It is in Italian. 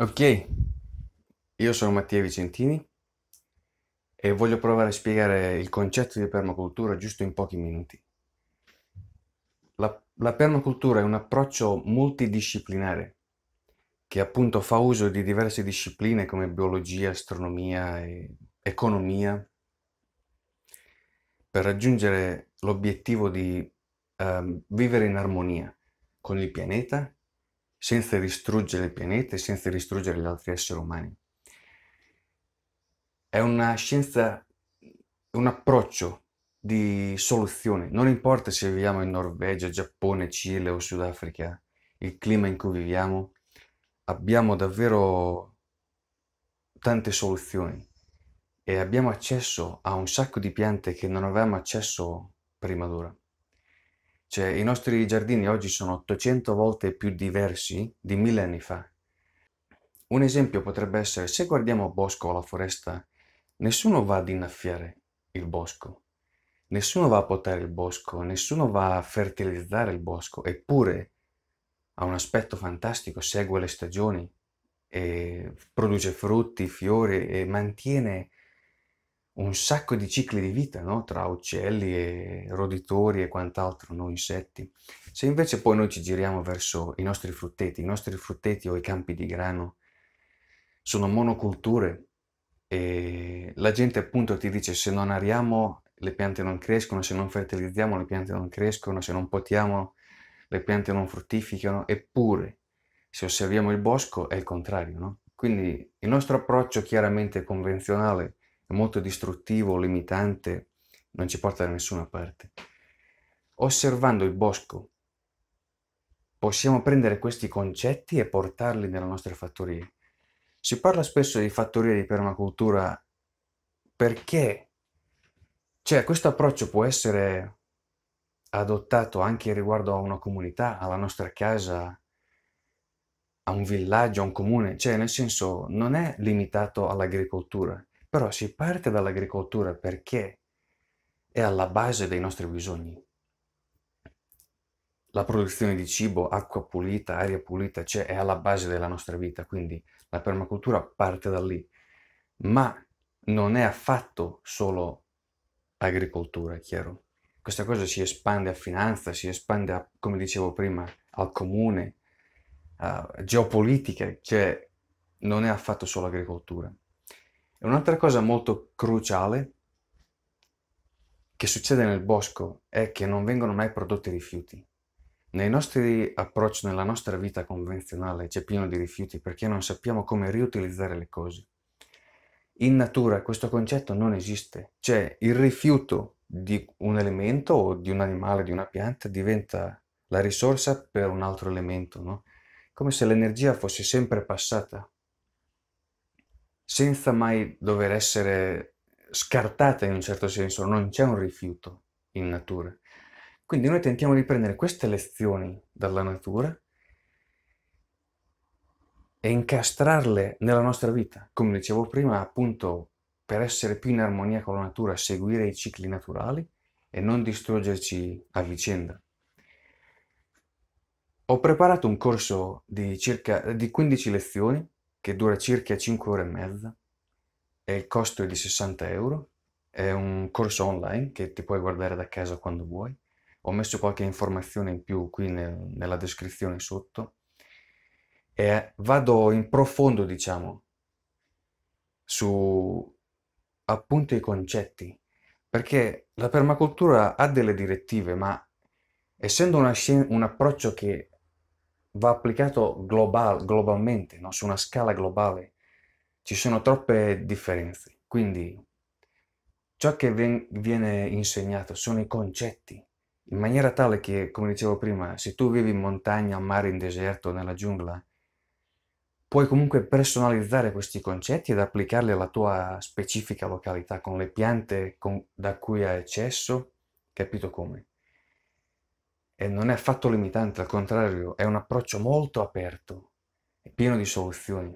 Ok, io sono Mattia Vicentini e voglio provare a spiegare il concetto di permacultura giusto in pochi minuti. La, la, permacultura è un approccio multidisciplinare che appunto fa uso di diverse discipline come biologia, astronomia e economia per raggiungere l'obiettivo di eh, vivere in armonia con il pianeta senza distruggere il pianeta e senza distruggere gli altri esseri umani. È una scienza, un approccio di soluzione. Non importa se viviamo in Norvegia, Giappone, Cile o Sudafrica, il clima in cui viviamo, abbiamo davvero tante soluzioni e abbiamo accesso a un sacco di piante che non avevamo accesso prima d'ora. Cioè, i nostri giardini oggi sono 800 volte più diversi di millenni fa. Un esempio potrebbe essere se guardiamo il bosco o la foresta, nessuno va ad innaffiare il bosco, nessuno va a potare il bosco, nessuno va a fertilizzare il bosco, eppure ha un aspetto fantastico, segue le stagioni, e produce frutti, fiori e mantiene un sacco di cicli di vita, no? tra uccelli e roditori e quant'altro, no? insetti. Se invece poi noi ci giriamo verso i nostri frutteti, i nostri frutteti o i campi di grano sono monoculture e la gente appunto ti dice se non ariamo le piante non crescono, se non fertilizziamo le piante non crescono, se non potiamo le piante non fruttificano, eppure se osserviamo il bosco è il contrario, no? Quindi il nostro approccio chiaramente convenzionale è molto distruttivo, limitante, non ci porta da nessuna parte. Osservando il bosco possiamo prendere questi concetti e portarli nelle nostre fattorie. Si parla spesso di fattorie di permacultura perché cioè, questo approccio può essere adottato anche riguardo a una comunità, alla nostra casa, a un villaggio, a un comune, cioè nel senso non è limitato all'agricoltura. Però si parte dall'agricoltura perché è alla base dei nostri bisogni. La produzione di cibo, acqua pulita, aria pulita, cioè è alla base della nostra vita, quindi la permacultura parte da lì. Ma non è affatto solo agricoltura, è chiaro. Questa cosa si espande a finanza, si espande, a, come dicevo prima, al comune, a geopolitica, cioè non è affatto solo agricoltura. E un'altra cosa molto cruciale che succede nel bosco è che non vengono mai prodotti rifiuti. Nei nostri approcci, nella nostra vita convenzionale c'è pieno di rifiuti perché non sappiamo come riutilizzare le cose. In natura questo concetto non esiste, cioè il rifiuto di un elemento o di un animale, di una pianta, diventa la risorsa per un altro elemento, no? come se l'energia fosse sempre passata senza mai dover essere scartata in un certo senso, non c'è un rifiuto in natura. Quindi noi tentiamo di prendere queste lezioni dalla natura e incastrarle nella nostra vita. Come dicevo prima, appunto, per essere più in armonia con la natura, seguire i cicli naturali e non distruggerci a vicenda. Ho preparato un corso di circa di 15 lezioni che dura circa 5 ore e mezza e il costo è di 60 euro. È un corso online che ti puoi guardare da casa quando vuoi. Ho messo qualche informazione in più qui nel, nella descrizione sotto. E vado in profondo, diciamo, su appunto i concetti, perché la permacultura ha delle direttive, ma essendo una, un approccio che va applicato global, globalmente, no? su una scala globale. Ci sono troppe differenze. Quindi ciò che ven- viene insegnato sono i concetti, in maniera tale che, come dicevo prima, se tu vivi in montagna, a mare, in deserto, nella giungla, puoi comunque personalizzare questi concetti ed applicarli alla tua specifica località con le piante con, da cui hai accesso, capito come? e non è affatto limitante, al contrario, è un approccio molto aperto, e pieno di soluzioni.